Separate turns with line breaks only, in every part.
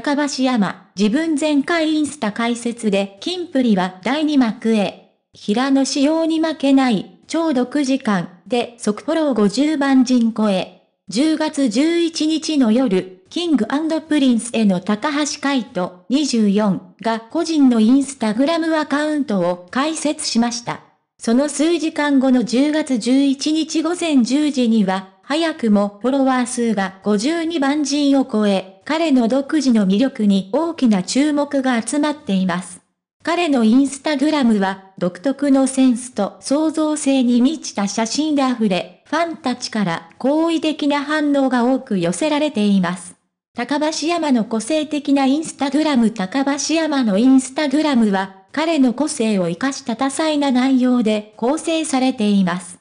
高橋山、自分全開インスタ解説で、金プリは第2幕へ。平野仕様に負けない、超独時間、で即フォロー50番人超え。10月11日の夜、キングプリンスへの高橋海人24が個人のインスタグラムアカウントを開設しました。その数時間後の10月11日午前10時には、早くもフォロワー数が52万人を超え、彼の独自の魅力に大きな注目が集まっています。彼のインスタグラムは独特のセンスと創造性に満ちた写真で溢れ、ファンたちから好意的な反応が多く寄せられています。高橋山の個性的なインスタグラム高橋山のインスタグラムは彼の個性を活かした多彩な内容で構成されています。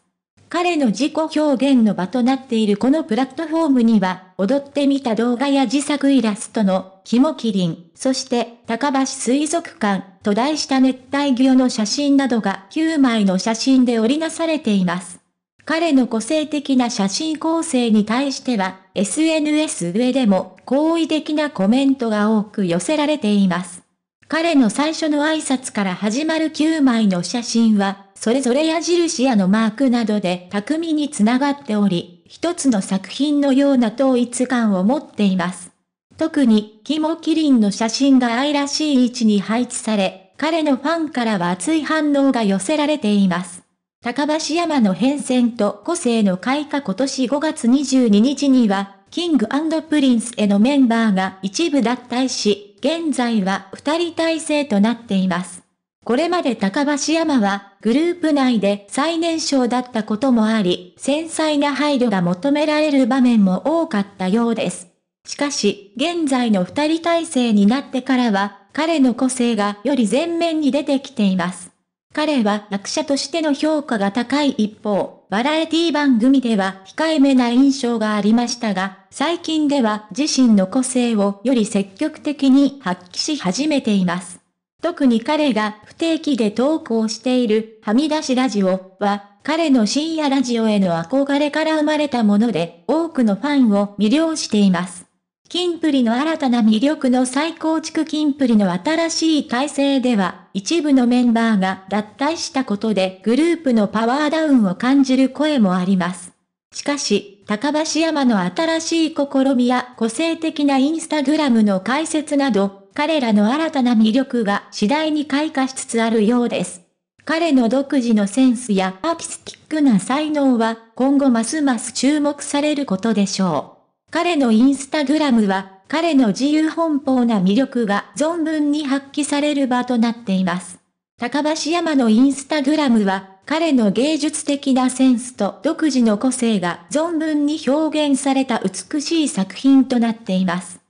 彼の自己表現の場となっているこのプラットフォームには、踊ってみた動画や自作イラストの、ひもキリン、そして、高橋水族館、と題した熱帯魚の写真などが9枚の写真で織りなされています。彼の個性的な写真構成に対しては、SNS 上でも好意的なコメントが多く寄せられています。彼の最初の挨拶から始まる9枚の写真は、それぞれ矢印やのマークなどで巧みにつながっており、一つの作品のような統一感を持っています。特に、キモキリンの写真が愛らしい位置に配置され、彼のファンからは熱い反応が寄せられています。高橋山の変遷と個性の開花今年5月22日には、キングプリンスへのメンバーが一部脱退し、現在は2人体制となっています。これまで高橋山は、グループ内で最年少だったこともあり、繊細な配慮が求められる場面も多かったようです。しかし、現在の2人体制になってからは、彼の個性がより前面に出てきています。彼は役者としての評価が高い一方、バラエティ番組では控えめな印象がありましたが、最近では自身の個性をより積極的に発揮し始めています。特に彼が不定期で投稿している、はみ出しラジオは、彼の深夜ラジオへの憧れから生まれたもので、多くのファンを魅了しています。キンプリの新たな魅力の再構築キンプリの新しい体制では、一部のメンバーが脱退したことでグループのパワーダウンを感じる声もあります。しかし、高橋山の新しい試みや個性的なインスタグラムの解説など、彼らの新たな魅力が次第に開花しつつあるようです。彼の独自のセンスやアーティスティックな才能は今後ますます注目されることでしょう。彼のインスタグラムは彼の自由奔放な魅力が存分に発揮される場となっています。高橋山のインスタグラムは、彼の芸術的なセンスと独自の個性が存分に表現された美しい作品となっています。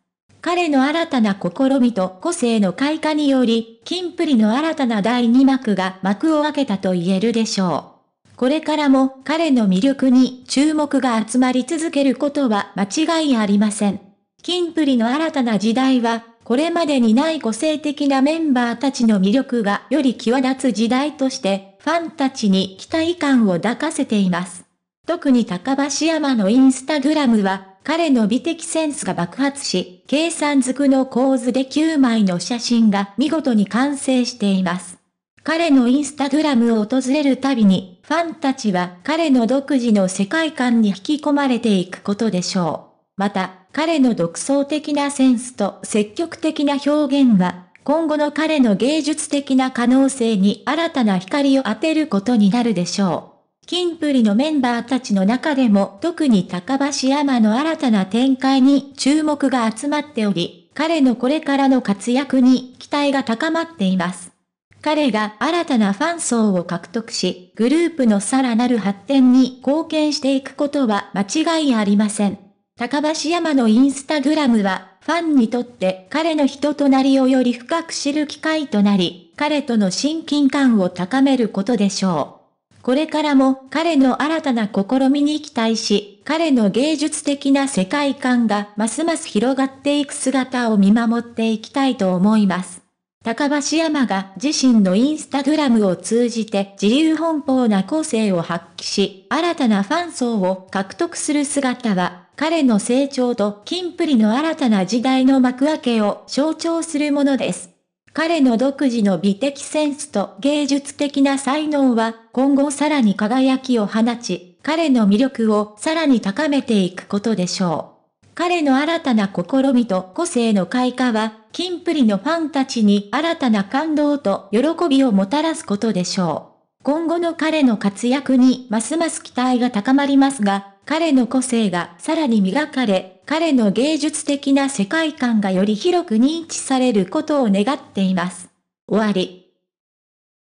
彼の新たな試みと個性の開花により、金プリの新たな第2幕が幕を開けたと言えるでしょう。これからも彼の魅力に注目が集まり続けることは間違いありません。キンプリの新たな時代は、これまでにない個性的なメンバーたちの魅力がより際立つ時代として、ファンたちに期待感を抱かせています。特に高橋山のインスタグラムは、彼の美的センスが爆発し、計算づくの構図で9枚の写真が見事に完成しています。彼のインスタグラムを訪れるたびに、ファンたちは彼の独自の世界観に引き込まれていくことでしょう。また、彼の独創的なセンスと積極的な表現は、今後の彼の芸術的な可能性に新たな光を当てることになるでしょう。キンプリのメンバーたちの中でも特に高橋山の新たな展開に注目が集まっており、彼のこれからの活躍に期待が高まっています。彼が新たなファン層を獲得し、グループのさらなる発展に貢献していくことは間違いありません。高橋山のインスタグラムは、ファンにとって彼の人となりをより深く知る機会となり、彼との親近感を高めることでしょう。これからも彼の新たな試みに期待し、彼の芸術的な世界観がますます広がっていく姿を見守っていきたいと思います。高橋山が自身のインスタグラムを通じて自由奔放な個性を発揮し、新たなファン層を獲得する姿は、彼の成長と金プリの新たな時代の幕開けを象徴するものです。彼の独自の美的センスと芸術的な才能は今後さらに輝きを放ち、彼の魅力をさらに高めていくことでしょう。彼の新たな試みと個性の開花は、金プリのファンたちに新たな感動と喜びをもたらすことでしょう。今後の彼の活躍にますます期待が高まりますが、彼の個性がさらに磨かれ、彼の芸術的な世界観がより広く認知されることを願っています。終わり。